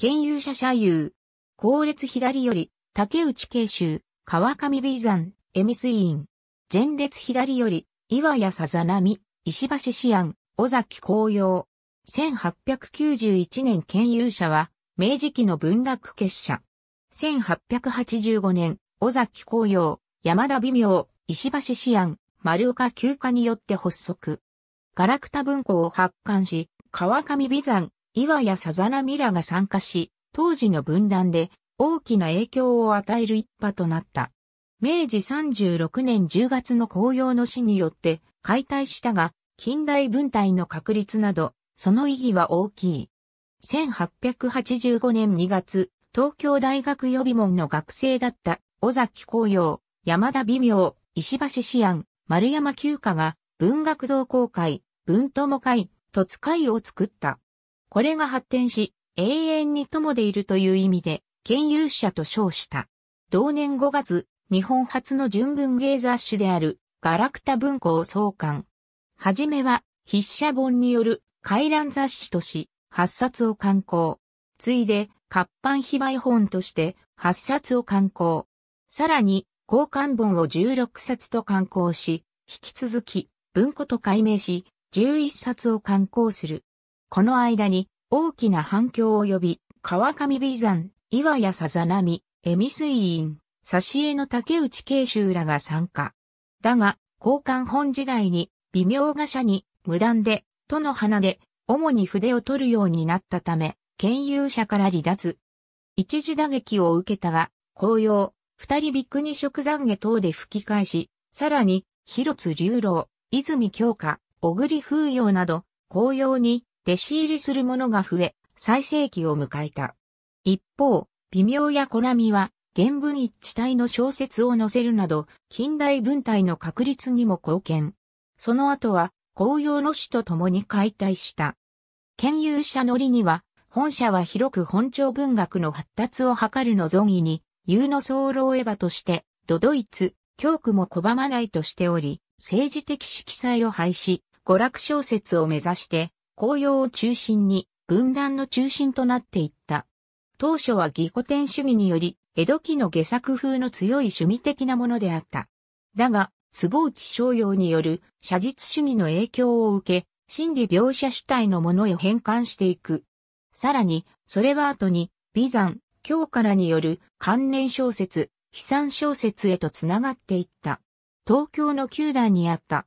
県有者社有。後列左より、竹内慶州、川上美山、恵比寿院。前列左より、岩屋さざなみ、石橋志安、尾崎紅葉。1891年県有者は、明治期の文楽結社。1885年、尾崎紅葉、山田美妙、石橋志安、丸岡休暇によって発足。ガラクタ文庫を発刊し、川上美山、岩やさざナミらが参加し、当時の分断で大きな影響を与える一派となった。明治36年10月の紅葉の死によって解体したが、近代文体の確立など、その意義は大きい。1885年2月、東京大学予備門の学生だった尾崎紅葉、山田美妙、石橋志安、丸山休暇が文学同好会、文友会、都津会を作った。これが発展し、永遠に友でいるという意味で、研有者と称した。同年5月、日本初の純文芸雑誌である、ガラクタ文庫を創刊。はじめは、筆者本による、回覧雑誌とし、8冊を刊行。ついで、活版非売本として、8冊を刊行。さらに、交換本を16冊と刊行し、引き続き、文庫と改名し、11冊を刊行する。この間に大きな反響を呼び、川上美山、岩屋さざ波、恵美水院、挿絵の竹内慶州らが参加。だが、交換本時代に、微妙画者に、無断で、との花で、主に筆を取るようになったため、研有者から離脱。一時打撃を受けたが、紅葉、二人ビッグに食残下等で吹き返し、さらに、広津竜郎、泉京花、小栗風陽など、紅葉に弟子入りする者が増え、最盛期を迎えた。一方、微妙や小波は、原文一致体の小説を載せるなど、近代文体の確立にも貢献。その後は、紅葉の死と共に解体した。兼究者のりには、本社は広く本庁文学の発達を図るの存意に、有の騒動エヴァとして、ドドイツ、教区も拒まないとしており、政治的色彩を廃し、娯楽小説を目指して、紅葉を中心に分断の中心となっていった。当初は義古典主義により、江戸期の下作風の強い趣味的なものであった。だが、坪内商用による写実主義の影響を受け、心理描写主体のものへ変換していく。さらに、それは後に、美山、京からによる関連小説、悲惨小説へとつながっていった。東京の九段にあった。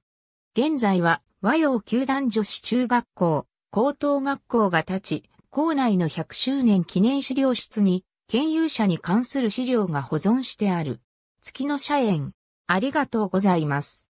現在は和洋球団女子中学校、高等学校が立ち、校内の100周年記念資料室に、県有者に関する資料が保存してある。月の社園、ありがとうございます。